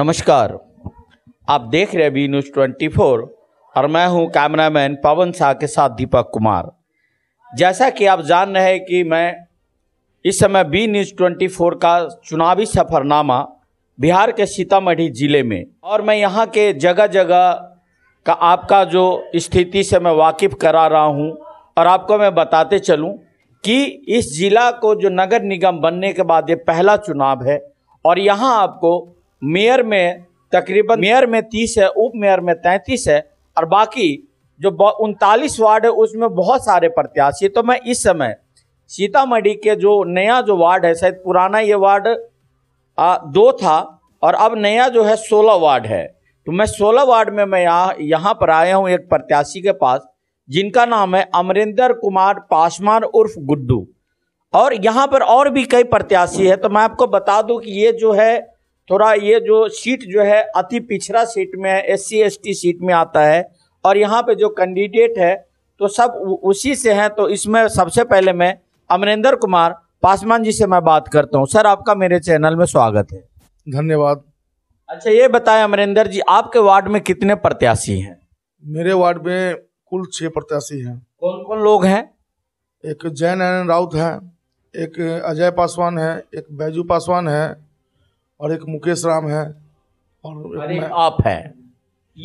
नमस्कार आप देख रहे बी न्यूज़ ट्वेंटी फोर और मैं हूं कैमरामैन पवन शाह के साथ दीपक कुमार जैसा कि आप जान रहे हैं कि मैं इस समय बी न्यूज़ ट्वेंटी फोर का चुनावी सफरनामा बिहार के सीतामढ़ी ज़िले में और मैं यहाँ के जगह जगह का आपका जो स्थिति से मैं वाकिफ़ करा रहा हूँ और आपको मैं बताते चलूँ कि इस ज़िला को जो नगर निगम बनने के बाद ये पहला चुनाव है और यहाँ आपको मेयर में तकरीबन मेयर में तीस है उप मेयर में तैंतीस है और बाकी जो उनतालीस वार्ड है उसमें बहुत सारे प्रत्याशी तो मैं इस समय सीतामढ़ी के जो नया जो वार्ड है शायद पुराना ये वार्ड आ, दो था और अब नया जो है सोलह वार्ड है तो मैं सोलह वार्ड में मैं यहाँ यहाँ पर आया हूँ एक प्रत्याशी के पास जिनका नाम है अमरिंदर कुमार पासवान उर्फ गुड्डू और यहाँ पर और भी कई प्रत्याशी है तो मैं आपको बता दूं कि ये जो है थोड़ा ये जो सीट जो है अति पिछड़ा सीट में है एस सी सीट में आता है और यहाँ पे जो कैंडिडेट है तो सब उसी से हैं तो इसमें सबसे पहले मैं अमरेंद्र कुमार पासवान जी से मैं बात करता हूँ सर आपका मेरे चैनल में स्वागत है धन्यवाद अच्छा ये बताएं अमरेंद्र जी आपके वार्ड में कितने प्रत्याशी हैं मेरे वार्ड में कुल छः प्रत्याशी हैं कौन कौन लोग हैं एक जय नारायण राउत है एक अजय पासवान है एक बैजू पासवान है और एक मुकेश राम है और आप है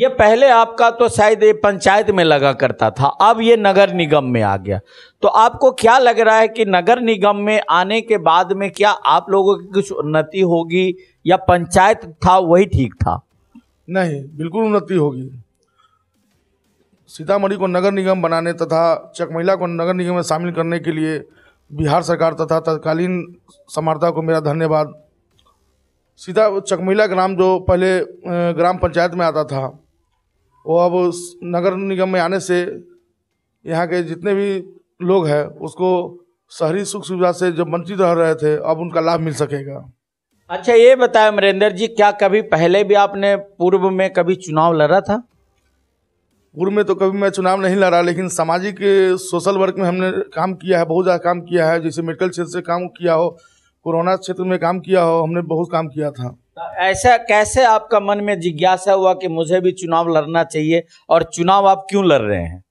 ये पहले आपका तो शायद ये पंचायत में लगा करता था अब ये नगर निगम में आ गया तो आपको क्या लग रहा है कि नगर निगम में आने के बाद में क्या आप लोगों की कुछ उन्नति होगी या पंचायत था वही ठीक था नहीं बिल्कुल उन्नति होगी सीतामढ़ी को नगर निगम बनाने तथा चकमहिला को नगर निगम में शामिल करने के लिए बिहार सरकार तथा तत्कालीन समार्था को मेरा धन्यवाद सीधा चकमिला ग्राम जो पहले ग्राम पंचायत में आता था वो अब नगर निगम में आने से यहाँ के जितने भी लोग हैं उसको शहरी सुख सुविधा से जब वंचित रह रहे थे अब उनका लाभ मिल सकेगा अच्छा ये बताएं अमरेंद्र जी क्या कभी पहले भी आपने पूर्व में कभी चुनाव लड़ा था पूर्व में तो कभी मैं चुनाव नहीं लड़ा लेकिन सामाजिक सोशल वर्क में हमने काम किया है बहुत ज़्यादा काम किया है जैसे मेडिकल क्षेत्र से काम किया हो कोरोना क्षेत्र में काम किया हो हमने बहुत काम किया था तो ऐसा कैसे आपका मन में जिज्ञासा हुआ कि मुझे भी चुनाव लड़ना चाहिए और चुनाव आप क्यों लड़ रहे हैं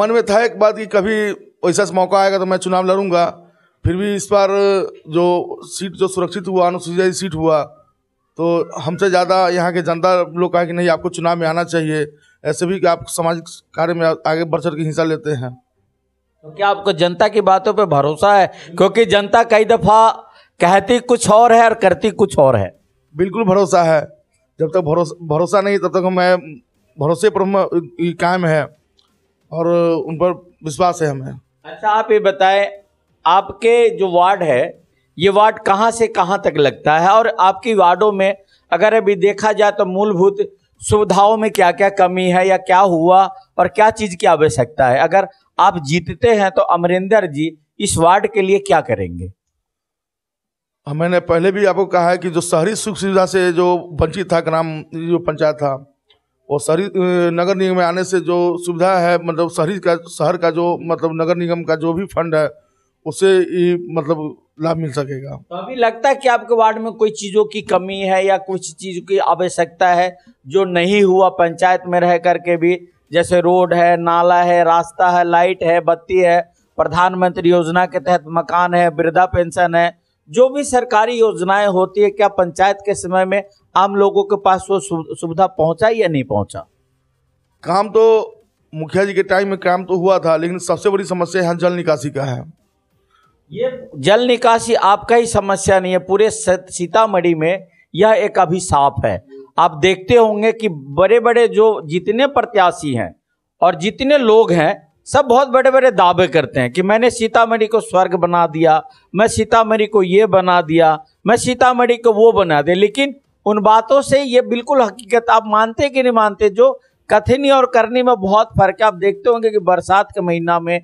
मन में था एक बात कि कभी ऐसा मौका आएगा तो मैं चुनाव लड़ूंगा फिर भी इस बार जो सीट जो सुरक्षित हुआ अनुसूचित सीट हुआ तो हमसे ज़्यादा यहाँ के जनता लोग कहा कि नहीं आपको चुनाव में आना चाहिए ऐसे भी कि आप सामाजिक कार्य में आगे बढ़ चढ़ के हिस्सा लेते हैं तो क्या आपको जनता की बातों पे भरोसा है क्योंकि जनता कई दफा कहती कुछ और है और करती कुछ और है बिल्कुल भरोसा है जब तक भरोसा भरोसा नहीं तब तक मैं भरोसे पर हम कायम है और उन पर विश्वास है हमें अच्छा आप ये बताएं आपके जो वार्ड है ये वार्ड कहाँ से कहाँ तक लगता है और आपकी वार्डों में अगर अभी देखा जाए तो मूलभूत सुविधाओं में क्या क्या कमी है या क्या हुआ और क्या चीज़ की आवश्यकता है अगर आप जीतते हैं तो अमरिंदर जी इस वार्ड के लिए क्या करेंगे मैंने पहले भी आपको कहा है कि जो शहरी सुख सुविधा से जो वंचित था ग्राम जो पंचायत था वो शहरी नगर निगम में आने से जो सुविधा है मतलब शहरी का शहर का जो मतलब नगर निगम का जो भी फंड है उसे मतलब लाभ मिल सकेगा तो अभी लगता है कि आपके वार्ड में कोई चीज़ों की कमी है या कुछ चीज़ की आवश्यकता है जो नहीं हुआ पंचायत में रह करके भी जैसे रोड है नाला है रास्ता है लाइट है बत्ती है प्रधानमंत्री योजना के तहत मकान है वृद्धा पेंशन है जो भी सरकारी योजनाएं होती है क्या पंचायत के समय में आम लोगों के पास वो सुविधा पहुंचा या नहीं पहुंचा काम तो मुखिया जी के टाइम में काम तो हुआ था लेकिन सबसे बड़ी समस्या यहाँ जल निकासी का है ये जल निकासी आपका ही समस्या नहीं है पूरे सीतामढ़ी में यह एक अभिशाप है आप देखते होंगे कि बड़े बड़े जो जितने प्रत्याशी हैं और जितने लोग हैं सब बहुत बड़े बड़े दावे करते हैं कि मैंने सीतामढ़ी को स्वर्ग बना दिया मैं सीतामढ़ी को ये बना दिया मैं सीतामढ़ी को वो बना दिया लेकिन उन बातों से ये बिल्कुल हकीकत आप मानते कि नहीं मानते जो कथनी और करनी में बहुत फर्क है आप देखते होंगे कि बरसात के महीना में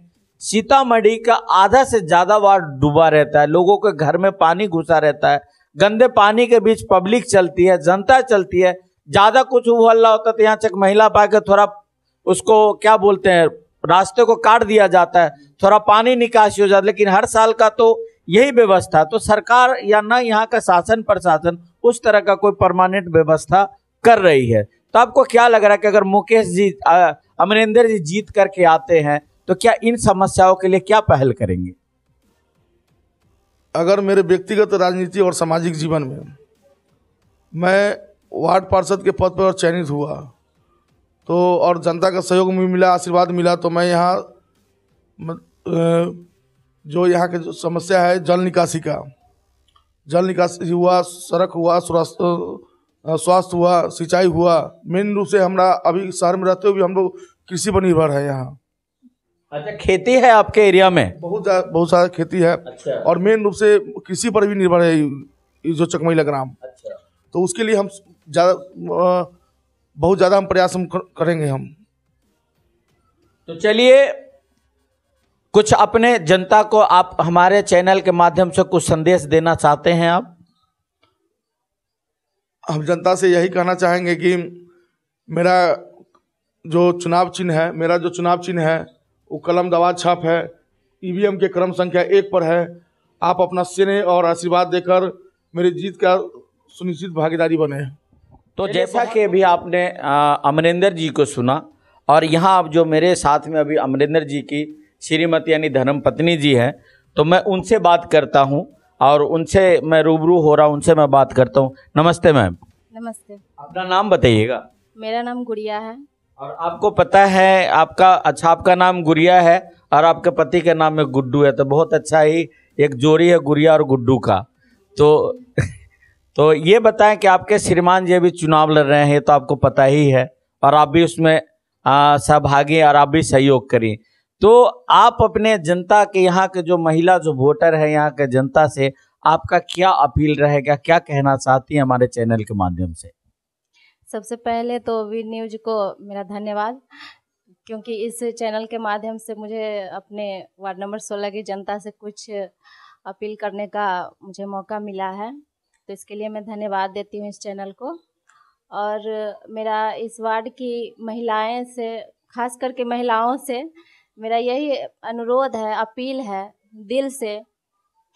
सीतामढ़ी का आधा से ज़्यादा बार डूबा रहता है लोगों के घर में पानी घुसा रहता है गंदे पानी के बीच पब्लिक चलती है जनता चलती है ज़्यादा कुछ हुआ हल्ला होता तो यहाँ तक महिला पा के थोड़ा उसको क्या बोलते हैं रास्ते को काट दिया जाता है थोड़ा पानी निकासी हो जाता है लेकिन हर साल का तो यही व्यवस्था तो सरकार या ना यहाँ का शासन प्रशासन उस तरह का कोई परमानेंट व्यवस्था कर रही है तो आपको क्या लग रहा है कि अगर मुकेश जी अमरिंदर जी जीत करके आते हैं तो क्या इन समस्याओं के लिए क्या पहल करेंगे अगर मेरे व्यक्तिगत राजनीति और सामाजिक जीवन में मैं वार्ड पार्षद के पद पर चयनित हुआ तो और जनता का सहयोग भी मिला आशीर्वाद मिला तो मैं यहाँ जो यहाँ जो समस्या है जल निकासी का जल निकासी हुआ सड़क हुआ स्वास्थ्य हुआ सिंचाई हुआ मेन रूप से हमारा अभी शहर में रहते हुए भी हम लोग कृषि पर निर्भर है यहाँ अच्छा खेती है आपके एरिया में बहुत बहुत सारा खेती है अच्छा। और मेन रूप से कृषि पर भी निर्भर है जो चकमैला ग्राम अच्छा। तो उसके लिए हम ज़्यादा बहुत ज़्यादा हम प्रयास करेंगे हम तो चलिए कुछ अपने जनता को आप हमारे चैनल के माध्यम से कुछ संदेश देना चाहते हैं आप हम जनता से यही कहना चाहेंगे कि मेरा जो चुनाव चिन्ह है मेरा जो चुनाव चिन्ह है वो कलम दवा छप है ईवीएम के क्रम संख्या एक पर है आप अपना स्नेह और आशीर्वाद देकर मेरी जीत का सुनिश्चित भागीदारी बने तो जैसा कि अभी आपने अमरिंदर जी को सुना और यहाँ आप जो मेरे साथ में अभी अमरिंदर जी की श्रीमती यानी धर्म पत्नी जी हैं तो मैं उनसे बात करता हूँ और उनसे मैं रूबरू हो रहा हूँ उनसे मैं बात करता हूँ नमस्ते मैम नमस्ते अपना नाम बताइएगा मेरा नाम गुड़िया है और आपको पता है आपका अच्छा आपका नाम गुड़िया है और आपके पति के नाम में गुड्डू है तो बहुत अच्छा ही एक जोड़ी है गुड़िया और गुड्डू का तो तो ये बताएं कि आपके श्रीमान जी भी चुनाव लड़ रहे हैं ये तो आपको पता ही है और आप भी उसमें सहभागी और आप भी सहयोग करें तो आप अपने जनता के यहाँ के जो महिला जो वोटर है यहाँ के जनता से आपका क्या अपील रहेगा क्या कहना चाहती है हमारे चैनल के माध्यम से सबसे पहले तो वी न्यूज को मेरा धन्यवाद क्योंकि इस चैनल के माध्यम से मुझे अपने वार्ड नंबर सोलह की जनता से कुछ अपील करने का मुझे मौका मिला है तो इसके लिए मैं धन्यवाद देती हूँ इस चैनल को और मेरा इस वार्ड की महिलाएं से खास करके महिलाओं से मेरा यही अनुरोध है अपील है दिल से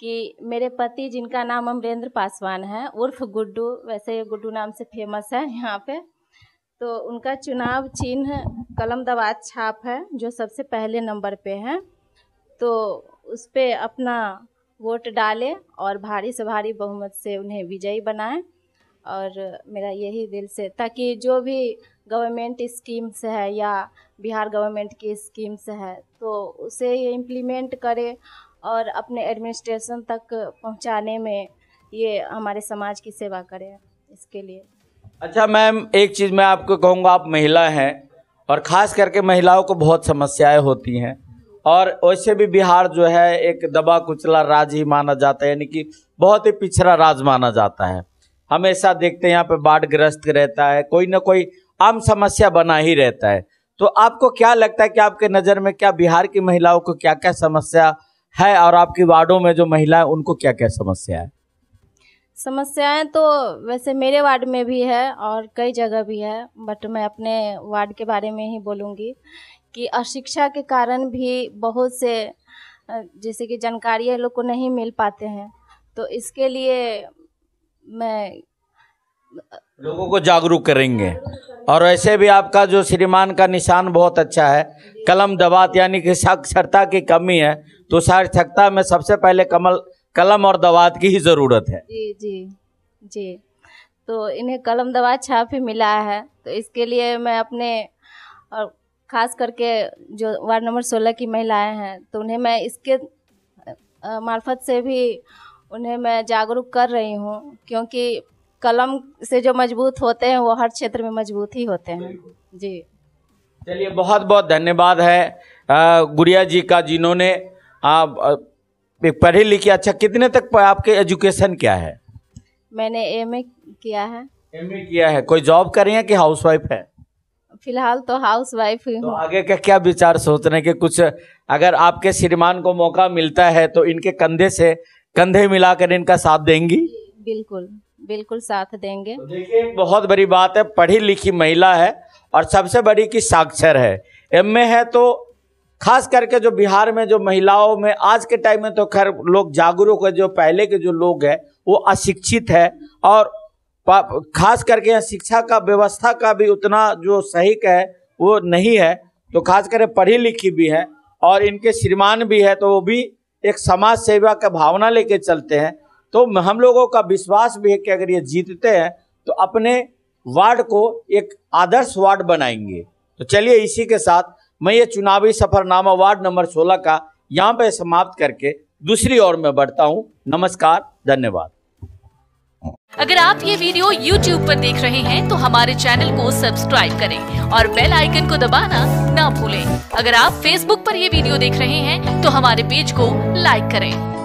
कि मेरे पति जिनका नाम अमरेंद्र पासवान है उर्फ गुड्डू वैसे गुड्डू नाम से फेमस है यहाँ पे तो उनका चुनाव चिन्ह कलम दवात छाप है जो सबसे पहले नंबर पे है तो उस पर अपना वोट डालें और भारी से भारी बहुमत से उन्हें विजयी बनाएं और मेरा यही दिल से ताकि जो भी गवर्नमेंट स्कीम्स है या बिहार गवर्नमेंट की स्कीम्स है तो उसे ये इम्प्लीमेंट करे और अपने एडमिनिस्ट्रेशन तक पहुंचाने में ये हमारे समाज की सेवा करें इसके लिए अच्छा मैम एक चीज़ मैं आपको कहूँगा आप महिला हैं और ख़ास करके महिलाओं को बहुत समस्याएं होती हैं और वैसे भी बिहार जो है एक दबा कुचला राज्य ही माना जाता है यानी कि बहुत ही पिछड़ा राज माना जाता है हमेशा देखते हैं यहाँ पे बाढ़ ग्रस्त रहता है कोई ना कोई आम समस्या बना ही रहता है तो आपको क्या लगता है कि आपके नज़र में क्या बिहार की महिलाओं को क्या क्या समस्या है और आपकी वार्डों में जो महिला है उनको क्या क्या समस्या है समस्याएं तो वैसे मेरे वार्ड में भी है और कई जगह भी है बट मैं अपने वार्ड के बारे में ही बोलूँगी कि अशिक्षा के कारण भी बहुत से जैसे कि जानकारी लोग को नहीं मिल पाते हैं तो इसके लिए मैं लोगों को जागरूक करेंगे और ऐसे भी आपका जो श्रीमान का निशान बहुत अच्छा है कलम दवात यानी कि साक्षरता की कमी है तो साक्षरता में सबसे पहले कमल कलम और दवात की ही ज़रूरत है जी जी जी तो इन्हें कलम दवात छाप ही मिला है तो इसके लिए मैं अपने और खास करके जो वार्ड नंबर सोलह की महिलाएं हैं तो उन्हें मैं इसके मार्फत से भी उन्हें मैं जागरूक कर रही हूँ क्योंकि कलम से जो मजबूत होते हैं वो हर क्षेत्र में मजबूत ही होते हैं जी चलिए बहुत बहुत धन्यवाद है गुड़िया जी का जिन्होंने आप पढ़े लिखे अच्छा कितने तक आपके एजुकेशन क्या है मैंने एम किया है एम किया है कोई जॉब कर रही है कि हाउस वाइफ है फिलहाल तो हाउस वाइफ ही तो आगे का क्या विचार सोच रहे हैं कि कुछ अगर आपके श्रीमान को मौका मिलता है तो इनके कंधे से कंधे मिलाकर इनका साथ देंगी बिल्कुल बिल्कुल साथ देंगे तो देखिए बहुत बड़ी बात है पढ़ी लिखी महिला है और सबसे बड़ी की साक्षर है एम है तो खास करके जो बिहार में जो महिलाओं में आज के टाइम में तो खैर लोग जागरूक है जो पहले के जो लोग हैं वो अशिक्षित है और खास करके यहाँ शिक्षा का व्यवस्था का भी उतना जो सही है वो नहीं है तो खास कर पढ़ी लिखी भी है और इनके श्रीमान भी है तो वो भी एक समाज सेवा का भावना लेके चलते हैं तो हम लोगों का विश्वास भी है कि अगर ये जीतते हैं तो अपने वार्ड को एक आदर्श वार्ड बनाएंगे तो चलिए इसी के साथ मैं ये चुनावी सफरनामा वार्ड नंबर 16 का यहाँ पे समाप्त करके दूसरी ओर में बढ़ता हूँ नमस्कार धन्यवाद अगर आप ये वीडियो YouTube पर देख रहे हैं तो हमारे चैनल को सब्सक्राइब करें और बेल आइकन को दबाना ना भूलें। अगर आप Facebook पर ये वीडियो देख रहे हैं तो हमारे पेज को लाइक करें